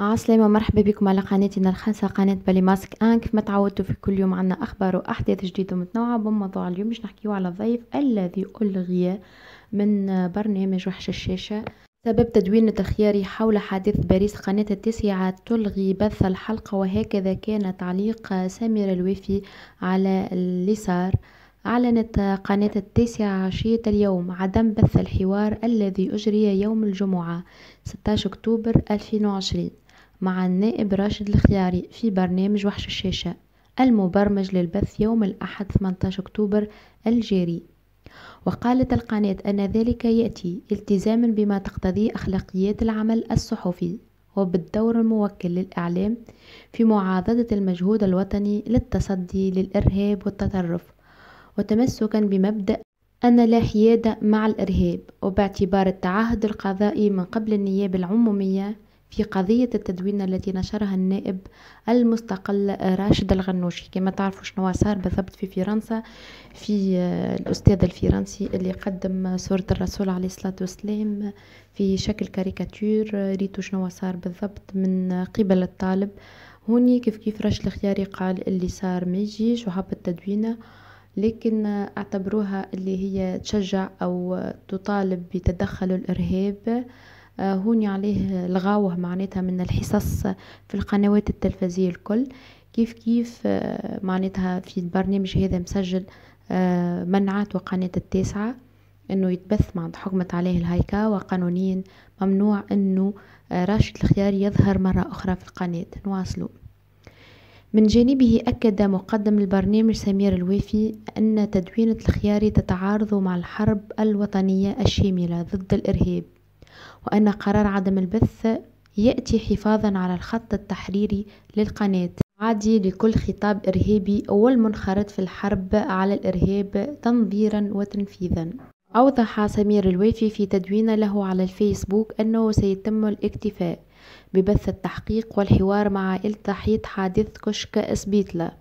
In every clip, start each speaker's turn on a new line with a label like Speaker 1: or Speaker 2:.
Speaker 1: عسلامة آه، مرحبا بكم على قناتنا الخاصة قناة بالي ماسك ان آه، كيف ما تعودتوا في كل يوم عنا أخبار وأحداث جديدة ومتنوعة بموضوع اليوم باش نحكيو على الضيف الذي ألغي من برنامج وحش الشاشة سبب تدوين تخياري حول حادث باريس قناة التاسعة تلغي بث الحلقة وهكذا كان تعليق سامر الوفي على اللي صار أعلنت قناة التاسعة عشية اليوم عدم بث الحوار الذي أجري يوم الجمعة 16 أكتوبر 2020 مع النائب راشد الخياري في برنامج وحش الشاشة المبرمج للبث يوم الأحد 18 أكتوبر الجاري وقالت القناة أن ذلك يأتي التزاما بما تقتضيه أخلاقيات العمل الصحفي وبالدور الموكل للإعلام في معاضدة المجهود الوطني للتصدي للإرهاب والتطرف وتمسكا بمبدأ أن لا حياد مع الإرهاب وباعتبار التعهد القضائي من قبل النيابة العمومية في قضية التدوين التي نشرها النائب المستقل راشد الغنوشي كما تعرفوا شنو صار بالضبط في فرنسا في آه، الأستاذ الفرنسي اللي قدم صورة الرسول عليه الصلاة والسلام في شكل كاريكاتور ريتو شنو صار بالضبط من قبل الطالب هوني كيف كيف راشد الخياري قال اللي صار ما يجيش وحب التدوينه لكن اعتبروها اللي هي تشجع او تطالب بتدخل الارهاب آه، هوني عليه لغاوه معناتها من الحصص في القنوات التلفزية الكل كيف كيف آه، معناتها في البرنامج هذا مسجل آه، منعات وقناة التاسعة انه يتبث مع حكمت عليه الهيكا وقانونيا ممنوع انه راشد الخيار يظهر مرة اخرى في القناة نواصلوا من جانبه أكد مقدم البرنامج سمير الوافي أن تدوينة الخياري تتعارض مع الحرب الوطنية الشاملة ضد الإرهاب وأن قرار عدم البث يأتي حفاظا على الخط التحريري للقناة عادي لكل خطاب إرهابي أو المنخرط في الحرب على الإرهاب تنظيرا وتنفيذا أوضح سمير الويفي في تدوين له على الفيسبوك أنه سيتم الاكتفاء ببث التحقيق والحوار مع عائلة ضحية حادث كشك إسبيتلا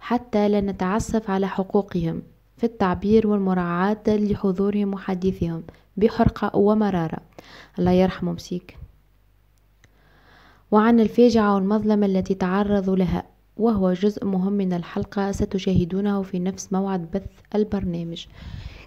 Speaker 1: حتى لا نتعسف على حقوقهم في التعبير والمراعاة لحضورهم وحديثهم بحرقة ومرارة الله يرحمهم مسيك وعن الفاجعة والمظلمة التي تعرضوا لها وهو جزء مهم من الحلقة ستشاهدونه في نفس موعد بث البرنامج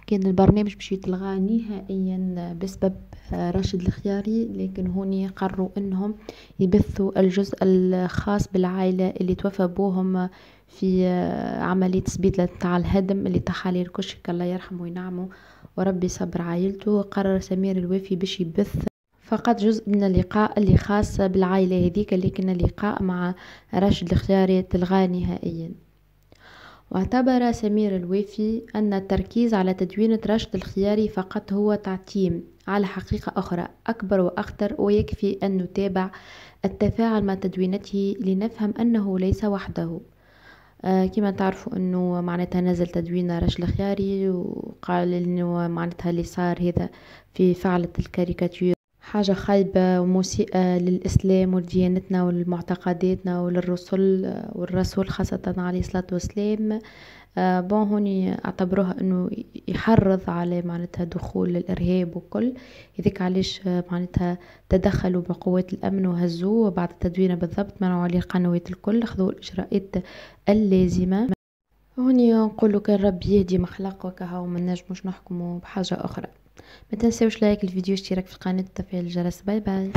Speaker 1: كان البرنامج باش يتلغى نهائيا بسبب آه، راشد الخياري لكن هوني قرروا انهم يبثوا الجزء الخاص بالعائلة اللي توفى بوهم في آه، عملية سبيدلة تاع الهدم اللي تحاليل كشك الله يرحمه وينعمه وربي صبر عائلته قرر سمير الوافي باش يبث فقط جزء من اللقاء اللي خاص بالعائلة هذيك لكن اللقاء مع راشد الخياري تلغى نهائيا واعتبر سمير الوافي أن التركيز على تدوينة رشد الخياري فقط هو تعتيم على حقيقة أخرى أكبر وأخطر ويكفي أن نتابع التفاعل مع تدوينته لنفهم أنه ليس وحده آه، كما تعرفوا انه معناتها نزل تدوين رجل الخياري وقال انه معناتها اللي صار هذا في فعلة الكاريكاتير حاجة خايبة ومسيئة للإسلام ولديانتنا ولمعتقداتنا وللرسل والرسول خاصة عليه الصلاة والسلام بون آه، هوني اعتبروها انه يحرض على معناتها دخول الارهاب وكل هذيك علاش آه، معناتها تدخلوا بقوات الامن وهزوه وبعد التدوينه بالضبط منعوا عليه القنوات الكل خذوا الاجراءات اللازمه هوني نقولوا كان ربي يهدي مخلق وكهو ما نجموش نحكموا بحاجه اخرى ما تنسوش لايك الفيديو اشتراك في القناه وتفعيل الجرس باي باي